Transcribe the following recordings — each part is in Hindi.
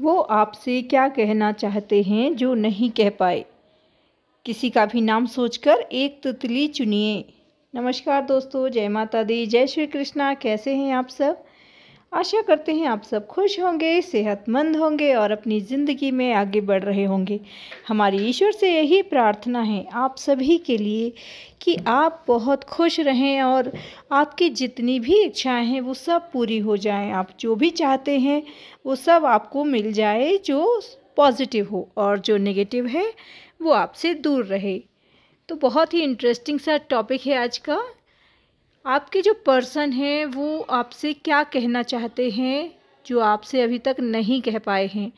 वो आपसे क्या कहना चाहते हैं जो नहीं कह पाए किसी का भी नाम सोचकर एक तितली चुनिए नमस्कार दोस्तों जय माता दी जय श्री कृष्णा कैसे हैं आप सब आशा करते हैं आप सब खुश होंगे सेहतमंद होंगे और अपनी ज़िंदगी में आगे बढ़ रहे होंगे हमारी ईश्वर से यही प्रार्थना है आप सभी के लिए कि आप बहुत खुश रहें और आपकी जितनी भी इच्छाएं हैं वो सब पूरी हो जाएं आप जो भी चाहते हैं वो सब आपको मिल जाए जो पॉजिटिव हो और जो नेगेटिव है वो आपसे दूर रहे तो बहुत ही इंटरेस्टिंग सा टॉपिक है आज का आपके जो पर्सन हैं वो आपसे क्या कहना चाहते हैं जो आपसे अभी तक नहीं कह पाए हैं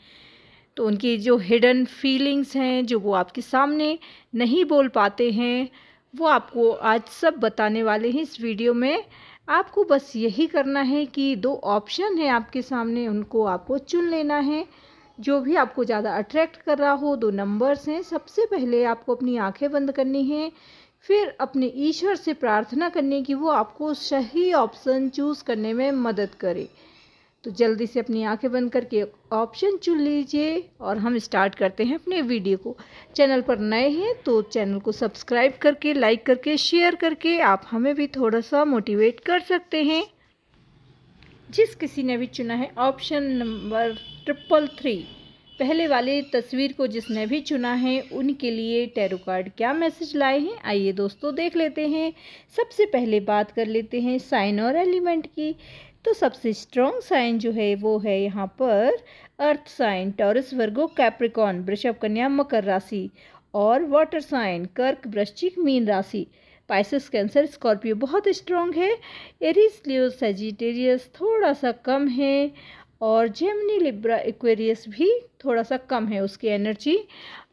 तो उनकी जो हिडन फीलिंग्स हैं जो वो आपके सामने नहीं बोल पाते हैं वो आपको आज सब बताने वाले हैं इस वीडियो में आपको बस यही करना है कि दो ऑप्शन हैं आपके सामने उनको आपको चुन लेना है जो भी आपको ज़्यादा अट्रैक्ट कर रहा हो दो नंबर्स हैं सबसे पहले आपको अपनी आंखें बंद करनी हैं फिर अपने ईश्वर से प्रार्थना करने की वो आपको सही ऑप्शन चूज़ करने में मदद करे तो जल्दी से अपनी आंखें बंद करके ऑप्शन चुन लीजिए और हम स्टार्ट करते हैं अपने वीडियो को चैनल पर नए हैं तो चैनल को सब्सक्राइब करके लाइक करके शेयर करके आप हमें भी थोड़ा सा मोटिवेट कर सकते हैं जिस किसी ने भी चुना है ऑप्शन नंबर ट्रिपल थ्री पहले वाले तस्वीर को जिसने भी चुना है उनके लिए टैरो कार्ड क्या मैसेज लाए हैं आइए दोस्तों देख लेते हैं सबसे पहले बात कर लेते हैं साइन और एलिमेंट की तो सबसे स्ट्रॉन्ग साइन जो है वो है यहाँ पर earth sign Taurus Virgo Capricorn वृषभ कन्या मकर राशि और वाटर साइन कर्क वृश्चिक मीन राशि पाइसिस कैंसर स्कॉर्पियो बहुत स्ट्रॉन्ग है एरिस लियो सेजिटेरियस थोड़ा सा कम है और जेमनी लिब्रा एक्वेरियस भी थोड़ा सा कम है उसकी एनर्जी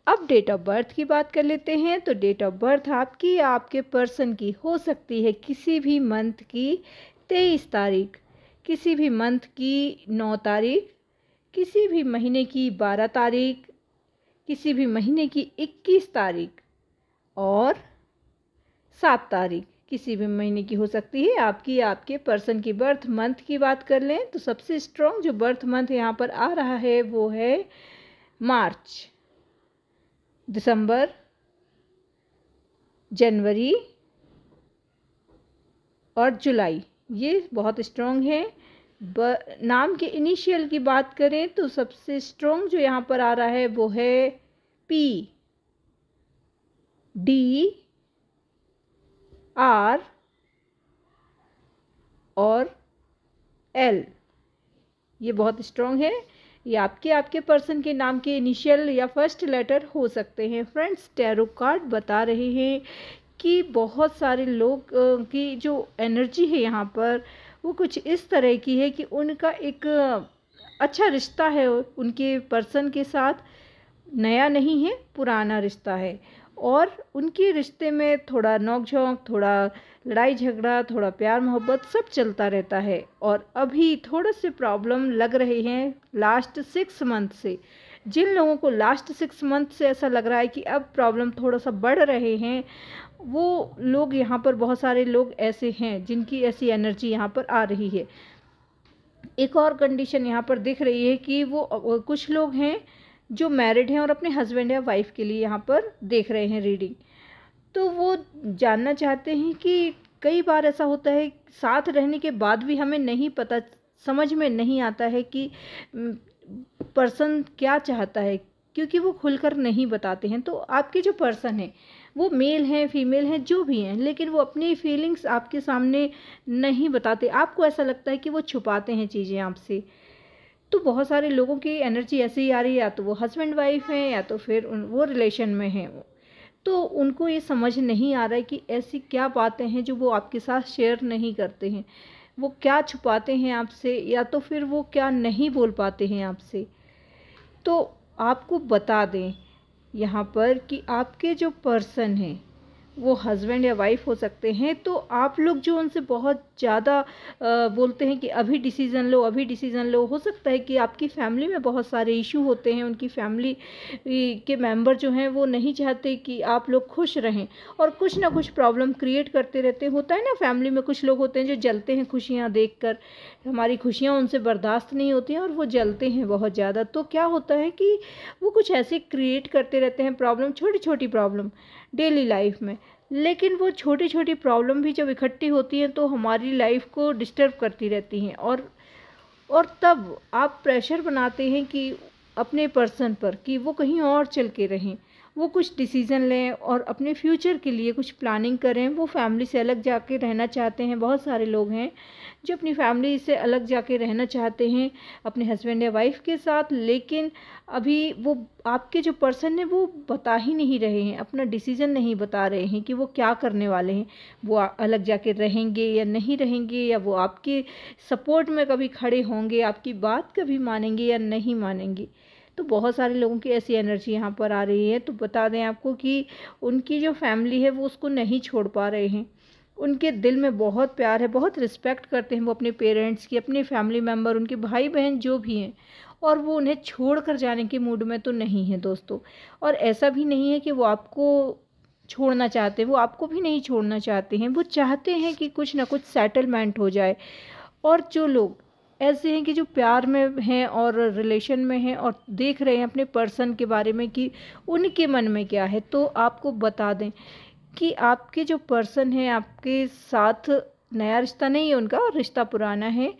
अब डेट ऑफ बर्थ की बात कर लेते हैं तो डेट ऑफ बर्थ आपकी आपके पर्सन की हो सकती है किसी भी मंथ की तेईस तारीख किसी भी मंथ की नौ तारीख किसी भी महीने की बारह तारीख किसी भी महीने की इक्कीस तारीख और सात तारीख किसी भी महीने की हो सकती है आपकी आपके पर्सन की बर्थ मंथ की बात कर लें तो सबसे स्ट्रॉन्ग जो बर्थ मंथ यहाँ पर आ रहा है वो है मार्च दिसंबर जनवरी और जुलाई ये बहुत स्ट्रॉन्ग है ब, नाम के इनिशियल की बात करें तो सबसे स्ट्रॉन्ग जो यहाँ पर आ रहा है वो है पी डी आर और एल ये बहुत स्ट्रॉन्ग है ये आपके आपके पर्सन के नाम के इनिशियल या फर्स्ट लेटर हो सकते हैं फ्रेंड्स टैरो कार्ड बता रहे हैं कि बहुत सारे लोग की जो एनर्जी है यहाँ पर वो कुछ इस तरह की है कि उनका एक अच्छा रिश्ता है उनके पर्सन के साथ नया नहीं है पुराना रिश्ता है और उनके रिश्ते में थोड़ा नोकझोंक थोड़ा लड़ाई झगड़ा थोड़ा प्यार मोहब्बत सब चलता रहता है और अभी थोड़े से प्रॉब्लम लग रहे हैं लास्ट सिक्स मंथ से जिन लोगों को लास्ट सिक्स मंथ से ऐसा लग रहा है कि अब प्रॉब्लम थोड़ा सा बढ़ रहे हैं वो लोग यहाँ पर बहुत सारे लोग ऐसे हैं जिनकी ऐसी एनर्जी यहाँ पर आ रही है एक और कंडीशन यहाँ पर दिख रही है कि वो कुछ लोग हैं जो मैरिड हैं और अपने हस्बैंड या वाइफ के लिए यहाँ पर देख रहे हैं रीडिंग तो वो जानना चाहते हैं कि कई बार ऐसा होता है साथ रहने के बाद भी हमें नहीं पता समझ में नहीं आता है कि पर्सन क्या चाहता है क्योंकि वो खुलकर नहीं बताते हैं तो आपके जो पर्सन हैं वो मेल हैं फीमेल हैं जो भी हैं लेकिन वो अपनी फीलिंग्स आपके सामने नहीं बताते आपको ऐसा लगता है कि वो छुपाते हैं चीज़ें आपसे तो बहुत सारे लोगों की एनर्जी ऐसी आ रही है या तो वो हस्बैंड वाइफ हैं या तो फिर उन वो रिलेशन में हैं वो तो उनको ये समझ नहीं आ रहा है कि ऐसी क्या बातें हैं जो वो आपके साथ शेयर नहीं करते हैं वो क्या छुपाते हैं आपसे या तो फिर वो क्या नहीं बोल पाते हैं आपसे तो आपको बता दें यहाँ पर कि आपके जो पर्सन हैं वो हस्बैंड या वाइफ हो सकते हैं तो आप लोग जो उनसे बहुत ज़्यादा बोलते हैं कि अभी डिसीज़न लो अभी डिसीज़न लो हो सकता है कि आपकी फ़ैमिली में बहुत सारे इशू होते हैं उनकी फ़ैमिली के मेंबर जो हैं वो नहीं चाहते कि आप लोग खुश रहें और कुछ ना कुछ प्रॉब्लम क्रिएट करते रहते होता है ना फैमिली में कुछ लोग होते हैं जो जलते हैं खुशियाँ देख कर हमारी खुशियाँ उनसे बर्दाश्त नहीं होती हैं और वो जलते हैं बहुत ज़्यादा तो क्या होता है कि वो कुछ ऐसे क्रिएट करते रहते हैं प्रॉब्लम छोटी छोटी प्रॉब्लम डेली लाइफ में लेकिन वो छोटी छोटी प्रॉब्लम भी जब इकट्ठी होती हैं तो हमारी लाइफ को डिस्टर्ब करती रहती हैं और और तब आप प्रेशर बनाते हैं कि अपने पर्सन पर कि वो कहीं और चल के रहें वो कुछ डिसीज़न लें और अपने फ्यूचर के लिए कुछ प्लानिंग करें वो फैमिली से अलग कर रहना चाहते हैं बहुत सारे लोग हैं जो अपनी फैमिली से अलग कर रहना चाहते हैं अपने हस्बैंड या वाइफ के साथ लेकिन अभी वो आपके जो पर्सन है वो बता ही नहीं रहे हैं अपना डिसीज़न नहीं बता रहे हैं कि वो क्या करने वाले हैं वो अलग कर रहेंगे या नहीं रहेंगे या वो आपके सपोर्ट में कभी खड़े होंगे आपकी बात कभी मानेंगे या नहीं मानेंगे तो बहुत सारे लोगों की ऐसी एनर्जी यहाँ पर आ रही है तो बता दें आपको कि उनकी जो फैमिली है वो उसको नहीं छोड़ पा रहे हैं उनके दिल में बहुत प्यार है बहुत रिस्पेक्ट करते हैं वो अपने पेरेंट्स की अपने फैमिली मेम्बर उनके भाई बहन जो भी हैं और वो उन्हें छोड़ कर जाने के मूड में तो नहीं है दोस्तों और ऐसा भी नहीं है कि वो आपको छोड़ना चाहते हैं वो आपको भी नहीं छोड़ना चाहते हैं वो चाहते हैं कि कुछ ना कुछ सेटलमेंट हो जाए और जो लोग ऐसे हैं कि जो प्यार में हैं और रिलेशन में हैं और देख रहे हैं अपने पर्सन के बारे में कि उनके मन में क्या है तो आपको बता दें कि आपके जो पर्सन हैं आपके साथ नया रिश्ता नहीं है उनका रिश्ता पुराना है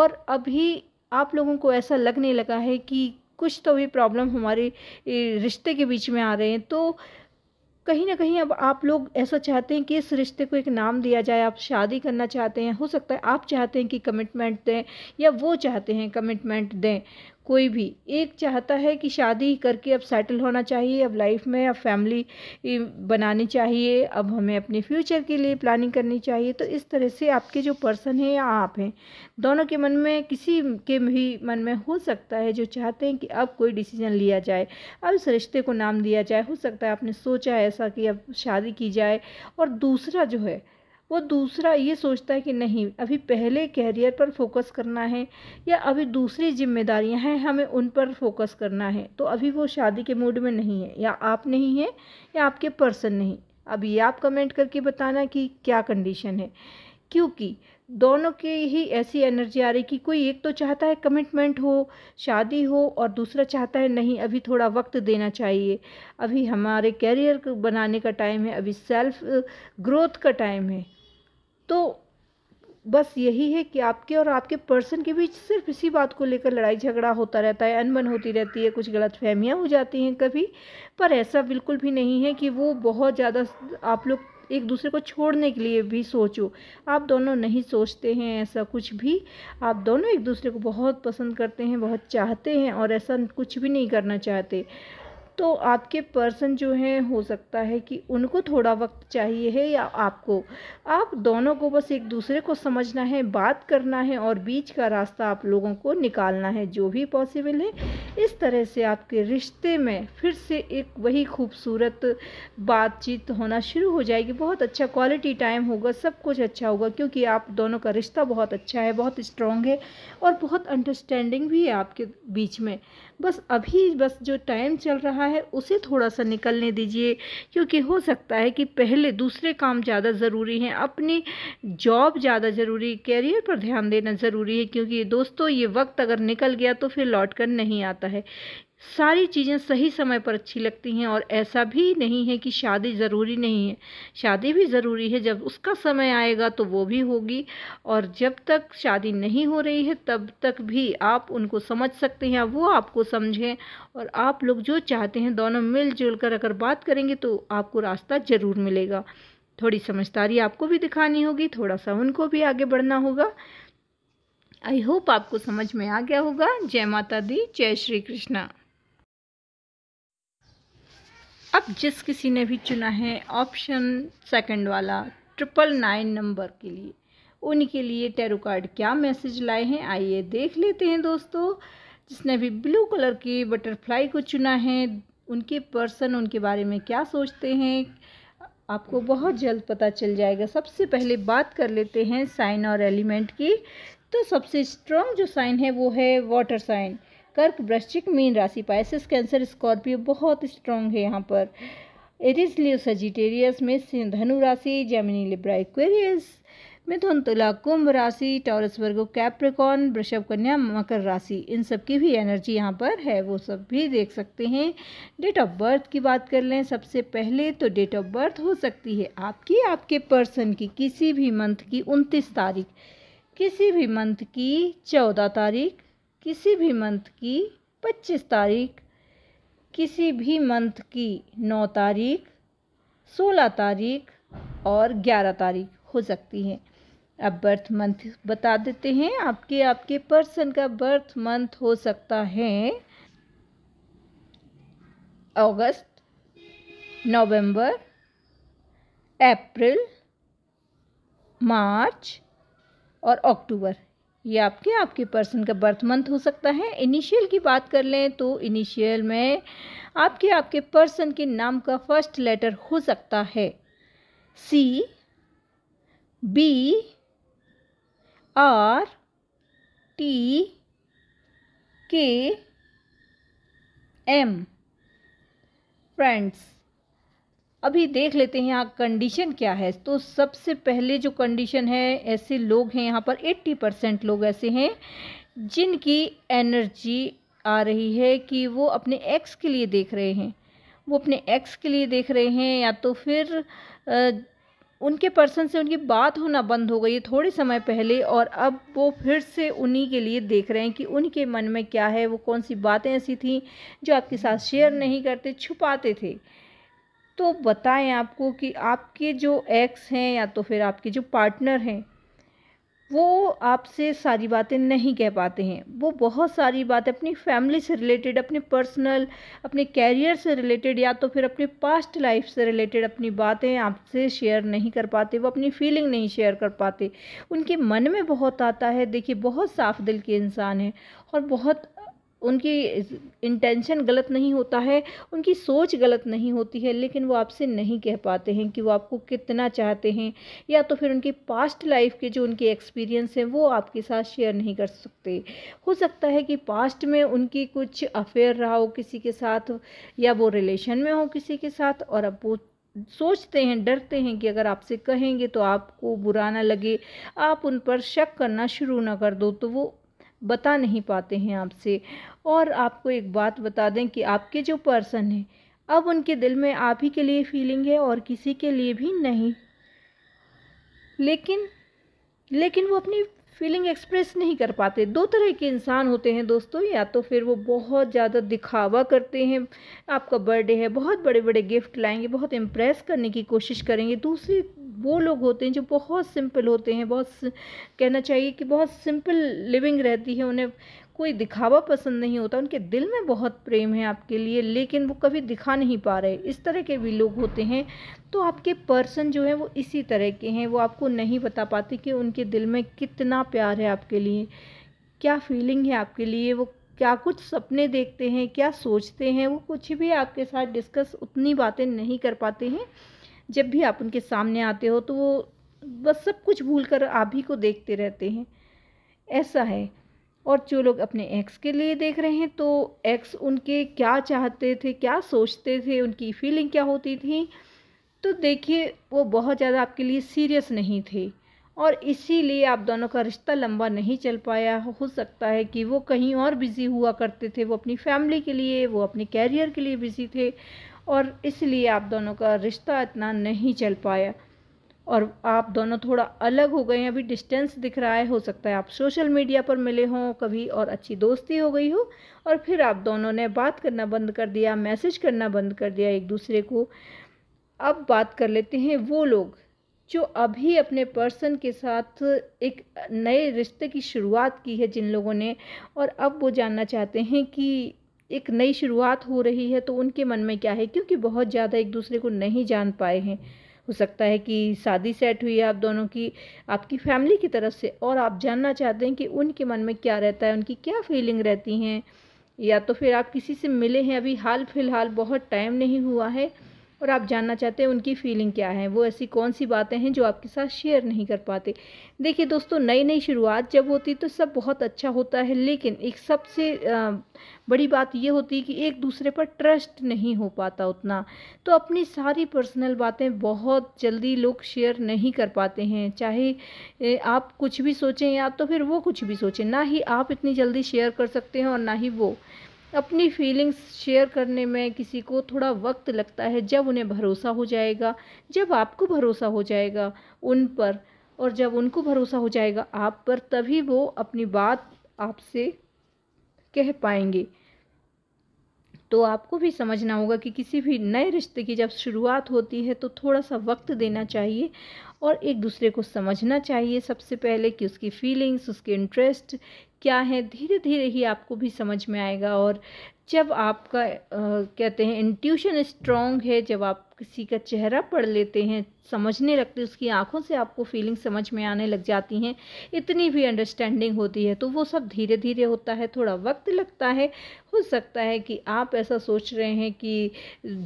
और अभी आप लोगों को ऐसा लगने लगा है कि कुछ तो भी प्रॉब्लम हमारे रिश्ते के बीच में आ रहे हैं तो कहीं ना कहीं अब आप लोग ऐसा चाहते हैं कि इस रिश्ते को एक नाम दिया जाए आप शादी करना चाहते हैं हो सकता है आप चाहते हैं कि कमिटमेंट दें या वो चाहते हैं कमिटमेंट दें कोई भी एक चाहता है कि शादी करके अब सेटल होना चाहिए अब लाइफ में अब फैमिली बनानी चाहिए अब हमें अपने फ्यूचर के लिए प्लानिंग करनी चाहिए तो इस तरह से आपके जो पर्सन हैं या आप हैं दोनों के मन में किसी के भी मन में हो सकता है जो चाहते हैं कि अब कोई डिसीजन लिया जाए अब इस रिश्ते को नाम दिया जाए हो सकता है आपने सोचा ऐसा कि अब शादी की जाए और दूसरा जो है वो दूसरा ये सोचता है कि नहीं अभी पहले कैरियर पर फोकस करना है या अभी दूसरी जिम्मेदारियां हैं हमें उन पर फोकस करना है तो अभी वो शादी के मूड में नहीं है या आप नहीं हैं या आपके पर्सन नहीं अभी ये आप कमेंट करके बताना कि क्या कंडीशन है क्योंकि दोनों की ही ऐसी एनर्जी आ रही कि कोई एक तो चाहता है कमिटमेंट हो शादी हो और दूसरा चाहता है नहीं अभी थोड़ा वक्त देना चाहिए अभी हमारे कैरियर बनाने का टाइम है अभी सेल्फ ग्रोथ का टाइम है तो बस यही है कि आपके और आपके पर्सन के बीच सिर्फ इसी बात को लेकर लड़ाई झगड़ा होता रहता है अनबन होती रहती है कुछ गलत फहमियाँ हो जाती हैं कभी पर ऐसा बिल्कुल भी नहीं है कि वो बहुत ज़्यादा आप लोग एक दूसरे को छोड़ने के लिए भी सोचो आप दोनों नहीं सोचते हैं ऐसा कुछ भी आप दोनों एक दूसरे को बहुत पसंद करते हैं बहुत चाहते हैं और ऐसा कुछ भी नहीं करना चाहते तो आपके पर्सन जो हैं हो सकता है कि उनको थोड़ा वक्त चाहिए है या आपको आप दोनों को बस एक दूसरे को समझना है बात करना है और बीच का रास्ता आप लोगों को निकालना है जो भी पॉसिबल है इस तरह से आपके रिश्ते में फिर से एक वही खूबसूरत बातचीत होना शुरू हो जाएगी बहुत अच्छा क्वालिटी टाइम होगा सब कुछ अच्छा होगा क्योंकि आप दोनों का रिश्ता बहुत अच्छा है बहुत स्ट्रॉन्ग है और बहुत अंडरस्टैंडिंग भी है आपके बीच में बस अभी बस जो टाइम चल रहा रहा है उसे थोड़ा सा निकलने दीजिए क्योंकि हो सकता है कि पहले दूसरे काम ज़्यादा ज़रूरी हैं अपनी जॉब ज़्यादा ज़रूरी कैरियर पर ध्यान देना ज़रूरी है क्योंकि दोस्तों ये वक्त अगर निकल गया तो फिर लौट कर नहीं आता है सारी चीज़ें सही समय पर अच्छी लगती हैं और ऐसा भी नहीं है कि शादी ज़रूरी नहीं है शादी भी ज़रूरी है जब उसका समय आएगा तो वो भी होगी और जब तक शादी नहीं हो रही है तब तक भी आप उनको समझ सकते हैं वो आपको समझें और आप लोग जो चाहते हैं दोनों मिलजुल कर अगर बात करेंगे तो आपको रास्ता ज़रूर मिलेगा थोड़ी समझदारी आपको भी दिखानी होगी थोड़ा सा उनको भी आगे बढ़ना होगा आई होप आपको समझ में आ गया होगा जय माता दी जय श्री कृष्णा अब जिस किसी ने भी चुना है ऑप्शन सेकंड वाला ट्रिपल नाइन नंबर के लिए उनके लिए टेरो कार्ड क्या मैसेज लाए हैं आइए देख लेते हैं दोस्तों जिसने भी ब्लू कलर की बटरफ्लाई को चुना है उनके पर्सन उनके बारे में क्या सोचते हैं आपको बहुत जल्द पता चल जाएगा सबसे पहले बात कर लेते हैं साइन और एलिमेंट की तो सबसे स्ट्रॉन्ग जो साइन है वो है वाटर साइन कर्क वृश्चिक मीन राशि पाइसिस कैंसर स्कॉर्पियो बहुत स्ट्रॉन्ग है यहाँ पर इज लियो सजिटेरियस में धनु राशि जेमिनी लिब्रा इक्वेरियस मिथुन तुला कुंभ राशि टॉरस वर्गो कैप्रिकॉन वृषभ कन्या मकर राशि इन सब की भी एनर्जी यहाँ पर है वो सब भी देख सकते हैं डेट ऑफ बर्थ की बात कर लें सबसे पहले तो डेट ऑफ बर्थ हो सकती है आपकी आपके पर्सन की किसी भी मंथ की उनतीस तारीख किसी भी मंथ की चौदह तारीख किसी भी मंथ की पच्चीस तारीख किसी भी मंथ की नौ तारीख सोलह तारीख और ग्यारह तारीख हो सकती है अब बर्थ मंथ बता देते हैं आपके आपके पर्सन का बर्थ मंथ हो सकता है अगस्त नवंबर अप्रैल मार्च और अक्टूबर ये आपके आपके पर्सन का बर्थ मंथ हो सकता है इनिशियल की बात कर लें तो इनिशियल में आपके आपके पर्सन के नाम का फर्स्ट लेटर हो सकता है C B R T K M friends अभी देख लेते हैं यहाँ कंडीशन क्या है तो सबसे पहले जो कंडीशन है ऐसे लोग हैं यहाँ पर एट्टी परसेंट लोग ऐसे हैं जिनकी एनर्जी आ रही है कि वो अपने एक्स के लिए देख रहे हैं वो अपने एक्स के लिए देख रहे हैं या तो फिर आ, उनके पर्सन से उनकी बात होना बंद हो गई थोड़े समय पहले और अब वो फिर से उन्हीं के लिए देख रहे हैं कि उनके मन में क्या है वो कौन सी बातें ऐसी थी जो आपके साथ शेयर नहीं करते छुपाते थे तो बताएं आपको कि आपके जो एक्स हैं या तो फिर आपके जो पार्टनर हैं वो आपसे सारी बातें नहीं कह पाते हैं वो बहुत सारी बातें अपनी फैमिली से रिलेटेड अपने पर्सनल अपने कैरियर से रिलेटेड या तो फिर अपने पास्ट लाइफ से रिलेटेड अपनी बातें आपसे शेयर नहीं कर पाते वो अपनी फीलिंग नहीं शेयर कर पाते उनके मन में बहुत आता है देखिए बहुत साफ दिल के इंसान हैं और बहुत उनकी इंटेंशन गलत नहीं होता है उनकी सोच गलत नहीं होती है लेकिन वो आपसे नहीं कह पाते हैं कि वो आपको कितना चाहते हैं या तो फिर उनकी पास्ट लाइफ के जो उनके एक्सपीरियंस हैं वो आपके साथ शेयर नहीं कर सकते हो सकता है कि पास्ट में उनकी कुछ अफेयर रहा हो किसी के साथ या वो रिलेशन में हो किसी के साथ और अब वो सोचते हैं डरते हैं कि अगर आपसे कहेंगे तो आपको बुरा ना लगे आप उन पर शक करना शुरू ना कर दो तो वो बता नहीं पाते हैं आपसे और आपको एक बात बता दें कि आपके जो पर्सन हैं अब उनके दिल में आप ही के लिए फीलिंग है और किसी के लिए भी नहीं लेकिन लेकिन वो अपनी फीलिंग एक्सप्रेस नहीं कर पाते दो तरह के इंसान होते हैं दोस्तों या तो फिर वो बहुत ज़्यादा दिखावा करते हैं आपका बर्थडे है बहुत बड़े बड़े गिफ्ट लाएंगे बहुत इम्प्रेस करने की कोशिश करेंगे दूसरी वो लोग होते हैं जो बहुत सिंपल होते हैं बहुत कहना चाहिए कि बहुत सिंपल लिविंग रहती है उन्हें कोई दिखावा पसंद नहीं होता उनके दिल में बहुत प्रेम है आपके लिए लेकिन वो कभी दिखा नहीं पा रहे इस तरह के भी लोग होते हैं तो आपके पर्सन जो हैं वो इसी तरह के हैं वो आपको नहीं बता पाते कि उनके दिल में कितना प्यार है आपके लिए क्या फीलिंग है आपके लिए वो क्या कुछ सपने देखते हैं क्या सोचते हैं वो कुछ भी आपके साथ डिस्कस उतनी बातें नहीं कर पाते हैं जब भी आप उनके सामने आते हो तो वो बस सब कुछ भूल कर आप ही को देखते रहते हैं ऐसा है और जो लोग अपने एक्स के लिए देख रहे हैं तो एक्स उनके क्या चाहते थे क्या सोचते थे उनकी फीलिंग क्या होती थी तो देखिए वो बहुत ज़्यादा आपके लिए सीरियस नहीं थे और इसीलिए आप दोनों का रिश्ता लंबा नहीं चल पाया हो सकता है कि वो कहीं और बिज़ी हुआ करते थे वो अपनी फैमिली के लिए वो अपने कैरियर के लिए बिज़ी थे और इसलिए आप दोनों का रिश्ता इतना नहीं चल पाया और आप दोनों थोड़ा अलग हो गए हैं अभी डिस्टेंस दिख रहा है हो सकता है आप सोशल मीडिया पर मिले हों कभी और अच्छी दोस्ती हो गई हो और फिर आप दोनों ने बात करना बंद कर दिया मैसेज करना बंद कर दिया एक दूसरे को अब बात कर लेते हैं वो लोग जो अभी अपने पर्सन के साथ एक नए रिश्ते की शुरुआत की है जिन लोगों ने और अब वो जानना चाहते हैं कि एक नई शुरुआत हो रही है तो उनके मन में क्या है क्योंकि बहुत ज़्यादा एक दूसरे को नहीं जान पाए हैं हो सकता है कि शादी सेट हुई है आप दोनों की आपकी फैमिली की तरफ से और आप जानना चाहते हैं कि उनके मन में क्या रहता है उनकी क्या फीलिंग रहती हैं या तो फिर आप किसी से मिले हैं अभी हाल फिलहाल बहुत टाइम नहीं हुआ है और आप जानना चाहते हैं उनकी फीलिंग क्या है वो ऐसी कौन सी बातें हैं जो आपके साथ शेयर नहीं कर पाते देखिए दोस्तों नई नई शुरुआत जब होती तो सब बहुत अच्छा होता है लेकिन एक सबसे बड़ी बात यह होती है कि एक दूसरे पर ट्रस्ट नहीं हो पाता उतना तो अपनी सारी पर्सनल बातें बहुत जल्दी लोग शेयर नहीं कर पाते हैं चाहे आप कुछ भी सोचें या तो फिर वो कुछ भी सोचें ना ही आप इतनी जल्दी शेयर कर सकते हैं और ना ही वो अपनी फीलिंग्स शेयर करने में किसी को थोड़ा वक्त लगता है जब उन्हें भरोसा हो जाएगा जब आपको भरोसा हो जाएगा उन पर और जब उनको भरोसा हो जाएगा आप पर तभी वो अपनी बात आपसे कह पाएंगे तो आपको भी समझना होगा कि किसी भी नए रिश्ते की जब शुरुआत होती है तो थोड़ा सा वक्त देना चाहिए और एक दूसरे को समझना चाहिए सबसे पहले कि उसकी फीलिंग्स उसके इंटरेस्ट क्या हैं धीरे धीरे ही आपको भी समझ में आएगा और जब आपका आ, कहते हैं इंट्यूशन स्ट्रॉन्ग है जब आप किसी का चेहरा पढ़ लेते हैं समझने लगते हैं उसकी आंखों से आपको फीलिंग समझ में आने लग जाती हैं इतनी भी अंडरस्टैंडिंग होती है तो वो सब धीरे धीरे होता है थोड़ा वक्त लगता है हो सकता है कि आप ऐसा सोच रहे हैं कि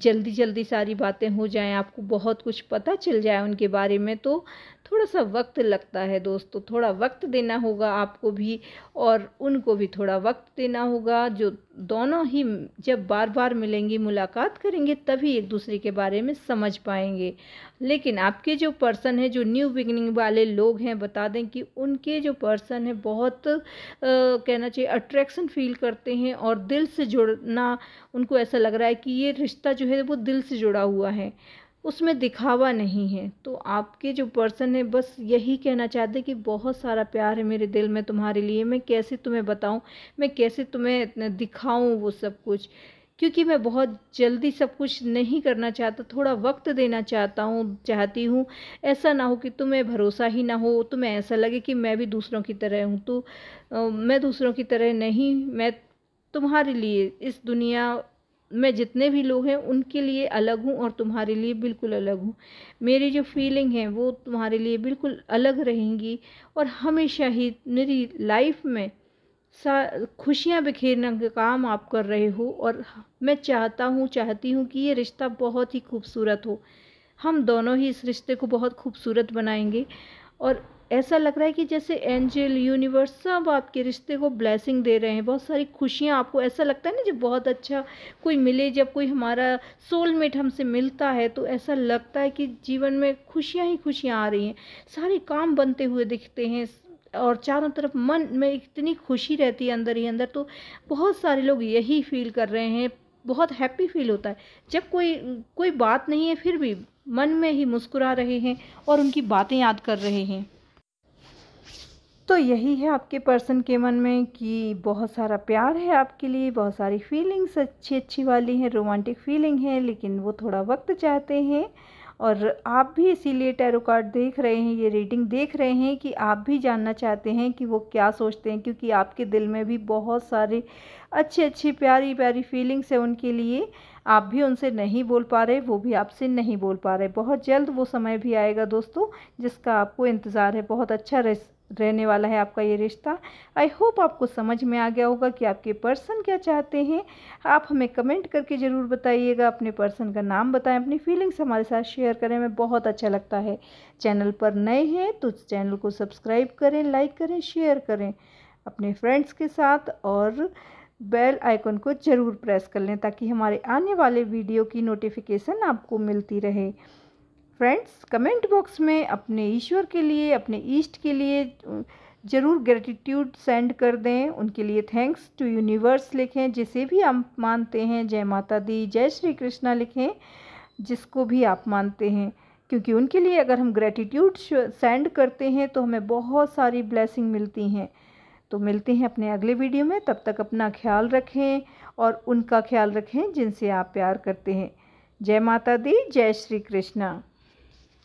जल्दी जल्दी सारी बातें हो जाएं आपको बहुत कुछ पता चल जाए उनके बारे में तो थोड़ा सा वक्त लगता है दोस्तों थोड़ा वक्त देना होगा आपको भी और उनको भी थोड़ा वक्त देना होगा जो दोनों ही जब बार बार मिलेंगी मुलाकात करेंगे तभी एक दूसरे के बारे में समझ पाएंगे लेकिन आपके जो पर्सन है जो न्यू बिगनिंग वाले लोग हैं बता दें कि उनके जो पर्सन है बहुत आ, कहना चाहिए अट्रैक्शन फील करते हैं और दिल से जुड़ना उनको ऐसा लग रहा है कि ये रिश्ता जो है वो दिल से जुड़ा हुआ है उसमें दिखावा नहीं है तो आपके जो पर्सन है बस यही कहना चाहते कि बहुत सारा प्यार है मेरे दिल में तुम्हारे लिए मैं कैसे तुम्हें बताऊं मैं कैसे तुम्हें दिखाऊं वो सब कुछ क्योंकि मैं बहुत जल्दी सब कुछ नहीं करना चाहता थोड़ा वक्त देना चाहता हूँ चाहती हूँ ऐसा ना हो कि तुम्हें भरोसा ही ना हो तुम्हें ऐसा लगे कि मैं भी दूसरों की तरह हूँ तो मैं दूसरों की तरह नहीं मैं तुम्हारे लिए इस दुनिया मैं जितने भी लोग हैं उनके लिए अलग हूँ और तुम्हारे लिए बिल्कुल अलग हूँ मेरी जो फीलिंग है वो तुम्हारे लिए बिल्कुल अलग रहेंगी और हमेशा ही मेरी लाइफ में सा खुशियाँ बिखेरने का काम आप कर रहे हो और मैं चाहता हूँ चाहती हूँ कि ये रिश्ता बहुत ही खूबसूरत हो हम दोनों ही इस रिश्ते को बहुत खूबसूरत बनाएंगे और ऐसा लग रहा है कि जैसे एंजल यूनिवर्स सब आपके रिश्ते को ब्लेसिंग दे रहे हैं बहुत सारी खुशियाँ आपको ऐसा लगता है ना जब बहुत अच्छा कोई मिले जब कोई हमारा सोलमेट हमसे मिलता है तो ऐसा लगता है कि जीवन में खुशियाँ ही खुशियाँ आ रही हैं सारे काम बनते हुए दिखते हैं और चारों तरफ मन में इतनी खुशी रहती है अंदर ही अंदर तो बहुत सारे लोग यही फील कर रहे हैं बहुत हैप्पी फील होता है जब कोई कोई बात नहीं है फिर भी मन में ही मुस्कुरा रहे हैं और उनकी बातें याद कर रहे हैं तो यही है आपके पर्सन के मन में कि बहुत सारा प्यार है आपके लिए बहुत सारी फीलिंग्स अच्छी अच्छी वाली हैं रोमांटिक फीलिंग है लेकिन वो थोड़ा वक्त चाहते हैं और आप भी इसीलिए टैरो कार्ड देख रहे हैं ये रीडिंग देख रहे हैं कि आप भी जानना चाहते हैं कि वो क्या सोचते हैं क्योंकि आपके दिल में भी बहुत सारे अच्छी अच्छी प्यारी प्यारी फीलिंग्स है उनके लिए आप भी उनसे नहीं बोल पा रहे वो भी आपसे नहीं बोल पा रहे बहुत जल्द वो समय भी आएगा दोस्तों जिसका आपको इंतज़ार है बहुत अच्छा रहने वाला है आपका ये रिश्ता आई होप आपको समझ में आ गया होगा कि आपके पर्सन क्या चाहते हैं आप हमें कमेंट करके ज़रूर बताइएगा अपने पर्सन का नाम बताएं अपनी फीलिंग्स हमारे साथ शेयर करें हमें बहुत अच्छा लगता है चैनल पर नए हैं तो चैनल को सब्सक्राइब करें लाइक करें शेयर करें अपने फ्रेंड्स के साथ और बेल आइकन को ज़रूर प्रेस कर लें ताकि हमारे आने वाले वीडियो की नोटिफिकेशन आपको मिलती रहे फ्रेंड्स कमेंट बॉक्स में अपने ईश्वर के लिए अपने ईस्ट के लिए ज़रूर ग्रेटिट्यूड सेंड कर दें उनके लिए थैंक्स टू यूनिवर्स लिखें जिसे भी आप मानते हैं जय माता दी जय श्री कृष्णा लिखें जिसको भी आप मानते हैं क्योंकि उनके लिए अगर हम ग्रेटिट्यूड सेंड करते हैं तो हमें बहुत सारी ब्लेसिंग मिलती हैं तो मिलते हैं अपने अगले वीडियो में तब तक अपना ख्याल रखें और उनका ख्याल रखें जिनसे आप प्यार करते हैं जय माता दी जय श्री कृष्णा